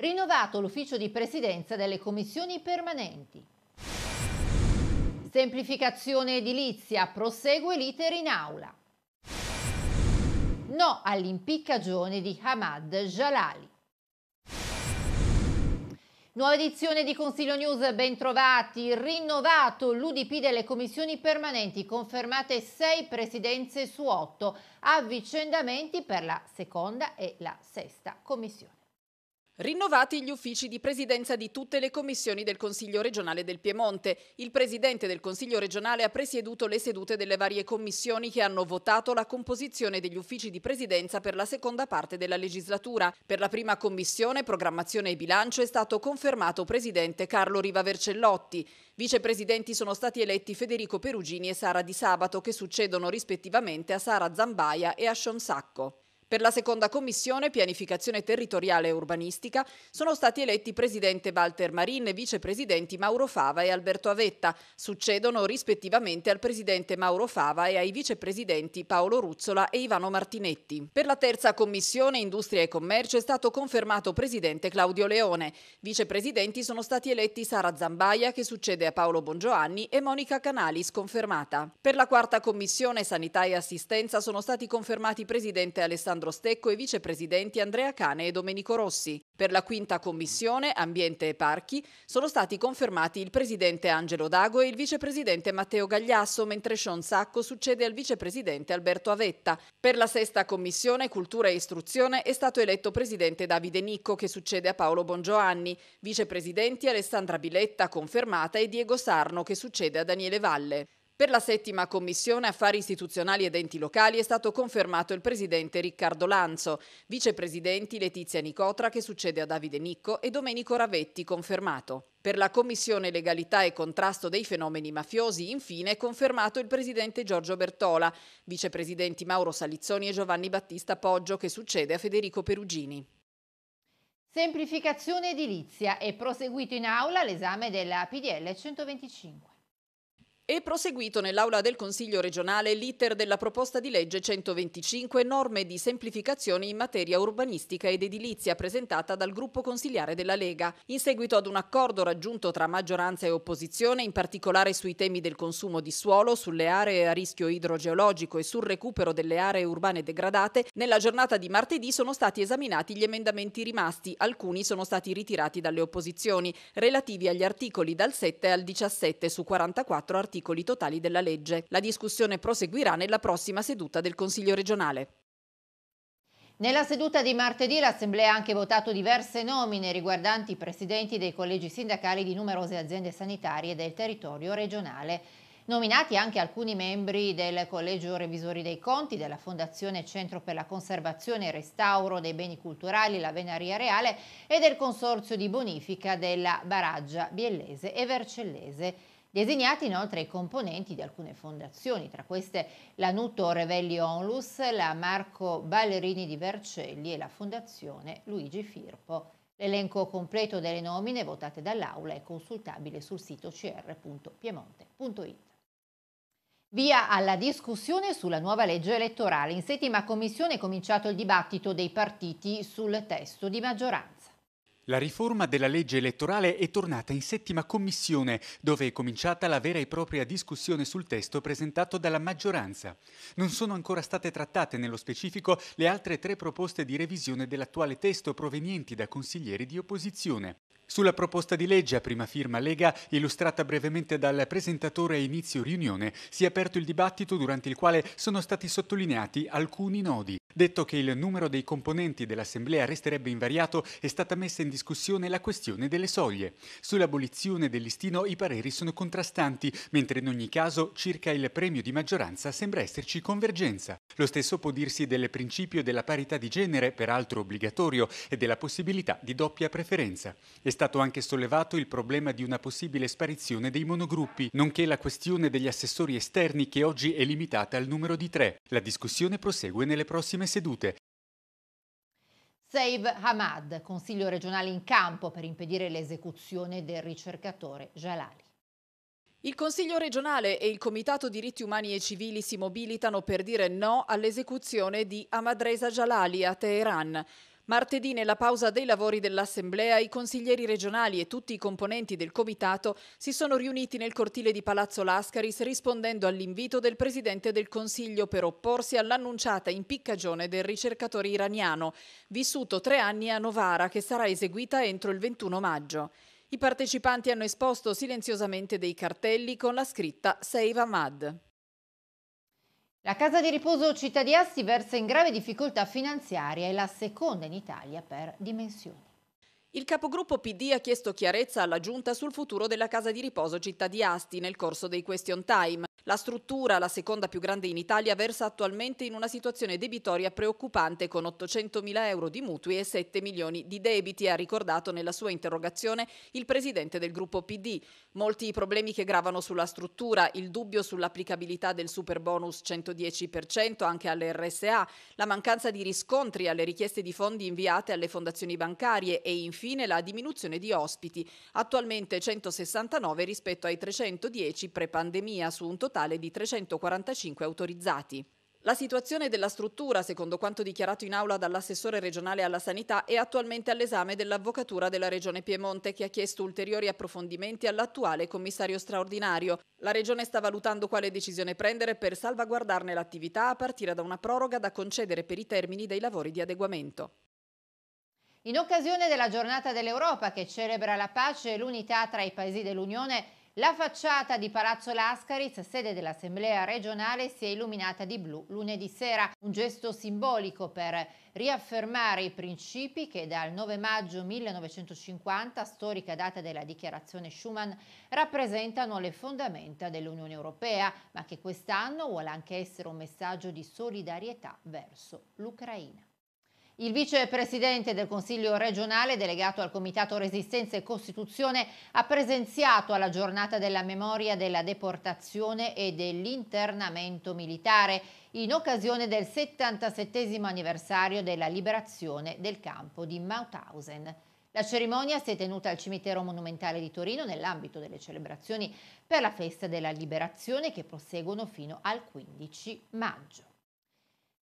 Rinnovato l'ufficio di presidenza delle commissioni permanenti. Semplificazione edilizia, prosegue l'iter in aula. No all'impiccagione di Hamad Jalali. Nuova edizione di Consiglio News, bentrovati, rinnovato l'UDP delle commissioni permanenti, confermate sei presidenze su otto, avvicendamenti per la seconda e la sesta commissione. Rinnovati gli uffici di presidenza di tutte le commissioni del Consiglio regionale del Piemonte. Il presidente del Consiglio regionale ha presieduto le sedute delle varie commissioni che hanno votato la composizione degli uffici di presidenza per la seconda parte della legislatura. Per la prima commissione, programmazione e bilancio, è stato confermato presidente Carlo Riva Vercellotti. Vicepresidenti sono stati eletti Federico Perugini e Sara Di Sabato, che succedono rispettivamente a Sara Zambaia e a Sean Sacco. Per la seconda commissione, pianificazione territoriale e urbanistica, sono stati eletti presidente Walter Marin e vicepresidenti Mauro Fava e Alberto Avetta. Succedono rispettivamente al presidente Mauro Fava e ai vicepresidenti Paolo Ruzzola e Ivano Martinetti. Per la terza commissione, industria e commercio, è stato confermato presidente Claudio Leone. Vicepresidenti sono stati eletti Sara Zambaia, che succede a Paolo Bongiovanni, e Monica Canalis, confermata. Per la quarta commissione, sanità e assistenza, sono stati confermati presidente Alessandro Alessandro Stecco e vicepresidenti Andrea Cane e Domenico Rossi. Per la quinta commissione, Ambiente e Parchi, sono stati confermati il presidente Angelo Dago e il vicepresidente Matteo Gagliasso, mentre Sean Sacco succede al vicepresidente Alberto Avetta. Per la sesta commissione, Cultura e Istruzione, è stato eletto presidente Davide Nicco, che succede a Paolo Bongioanni, vicepresidenti Alessandra Biletta, confermata, e Diego Sarno, che succede a Daniele Valle. Per la settima commissione affari istituzionali ed enti locali è stato confermato il presidente Riccardo Lanzo, vicepresidenti Letizia Nicotra che succede a Davide Nicco e Domenico Ravetti confermato. Per la Commissione Legalità e Contrasto dei Fenomeni Mafiosi, infine, è confermato il Presidente Giorgio Bertola, Vicepresidenti Mauro Salizzoni e Giovanni Battista Poggio, che succede a Federico Perugini. Semplificazione edilizia. È proseguito in aula l'esame della PDL 125. È proseguito nell'aula del Consiglio regionale l'iter della proposta di legge 125 norme di semplificazione in materia urbanistica ed edilizia presentata dal gruppo consigliare della Lega, in seguito ad un accordo raggiunto tra maggioranza e opposizione, in particolare sui temi del consumo di suolo, sulle aree a rischio idrogeologico e sul recupero delle aree urbane degradate, nella giornata di martedì sono stati esaminati gli emendamenti rimasti, alcuni sono stati ritirati dalle opposizioni, relativi agli articoli dal 7 al 17 su 44 articoli articoli totali della legge. La discussione proseguirà nella prossima seduta del Consiglio regionale. Nella seduta di martedì l'Assemblea ha anche votato diverse nomine riguardanti i presidenti dei collegi sindacali di numerose aziende sanitarie del territorio regionale. Nominati anche alcuni membri del Collegio Revisori dei Conti, della Fondazione Centro per la Conservazione e Restauro dei Beni Culturali, la Venaria Reale e del Consorzio di Bonifica della Baraggia Biellese e Vercellese. Designati inoltre i componenti di alcune fondazioni, tra queste la Nuto Revelli Onlus, la Marco Ballerini di Vercelli e la Fondazione Luigi Firpo. L'elenco completo delle nomine votate dall'Aula è consultabile sul sito cr.piemonte.it. Via alla discussione sulla nuova legge elettorale. In settima commissione è cominciato il dibattito dei partiti sul testo di maggioranza. La riforma della legge elettorale è tornata in settima commissione, dove è cominciata la vera e propria discussione sul testo presentato dalla maggioranza. Non sono ancora state trattate nello specifico le altre tre proposte di revisione dell'attuale testo provenienti da consiglieri di opposizione. Sulla proposta di legge a prima firma Lega, illustrata brevemente dal presentatore a inizio riunione, si è aperto il dibattito durante il quale sono stati sottolineati alcuni nodi. Detto che il numero dei componenti dell'Assemblea resterebbe invariato, è stata messa in discussione la questione delle soglie. Sull'abolizione del listino i pareri sono contrastanti, mentre in ogni caso circa il premio di maggioranza sembra esserci convergenza. Lo stesso può dirsi del principio della parità di genere, peraltro obbligatorio, e della possibilità di doppia preferenza. È stato anche sollevato il problema di una possibile sparizione dei monogruppi, nonché la questione degli assessori esterni che oggi è limitata al numero di tre. La discussione prosegue nelle prossime sedute. Save Hamad, consiglio regionale in campo per impedire l'esecuzione del ricercatore Jalali. Il Consiglio regionale e il Comitato diritti umani e civili si mobilitano per dire no all'esecuzione di Amadreza Jalali a Teheran. Martedì, nella pausa dei lavori dell'Assemblea, i consiglieri regionali e tutti i componenti del Comitato si sono riuniti nel cortile di Palazzo Lascaris rispondendo all'invito del Presidente del Consiglio per opporsi all'annunciata impiccagione del ricercatore iraniano, vissuto tre anni a Novara, che sarà eseguita entro il 21 maggio. I partecipanti hanno esposto silenziosamente dei cartelli con la scritta Save Ahmad. La casa di riposo Città di Asti versa in grave difficoltà finanziaria e la seconda in Italia per dimensioni. Il capogruppo PD ha chiesto chiarezza alla Giunta sul futuro della casa di riposo Città di Asti nel corso dei question time. La struttura, la seconda più grande in Italia, versa attualmente in una situazione debitoria preoccupante con 800 mila euro di mutui e 7 milioni di debiti, ha ricordato nella sua interrogazione il presidente del gruppo PD. Molti i problemi che gravano sulla struttura, il dubbio sull'applicabilità del super bonus 110% anche alle RSA, la mancanza di riscontri alle richieste di fondi inviate alle fondazioni bancarie e infine la diminuzione di ospiti, attualmente 169 rispetto ai 310 pre-pandemia su un totale totale di 345 autorizzati. La situazione della struttura, secondo quanto dichiarato in aula dall'assessore regionale alla sanità, è attualmente all'esame dell'avvocatura della Regione Piemonte che ha chiesto ulteriori approfondimenti all'attuale commissario straordinario. La Regione sta valutando quale decisione prendere per salvaguardarne l'attività a partire da una proroga da concedere per i termini dei lavori di adeguamento. In occasione della giornata dell'Europa che celebra la pace e l'unità tra i paesi dell'Unione, la facciata di Palazzo Lascaris, sede dell'Assemblea regionale, si è illuminata di blu lunedì sera, un gesto simbolico per riaffermare i principi che dal 9 maggio 1950, storica data della dichiarazione Schuman, rappresentano le fondamenta dell'Unione Europea, ma che quest'anno vuole anche essere un messaggio di solidarietà verso l'Ucraina. Il vicepresidente del Consiglio regionale, delegato al Comitato Resistenza e Costituzione, ha presenziato alla giornata della memoria della deportazione e dell'internamento militare in occasione del 77 anniversario della liberazione del campo di Mauthausen. La cerimonia si è tenuta al Cimitero Monumentale di Torino nell'ambito delle celebrazioni per la festa della liberazione che proseguono fino al 15 maggio.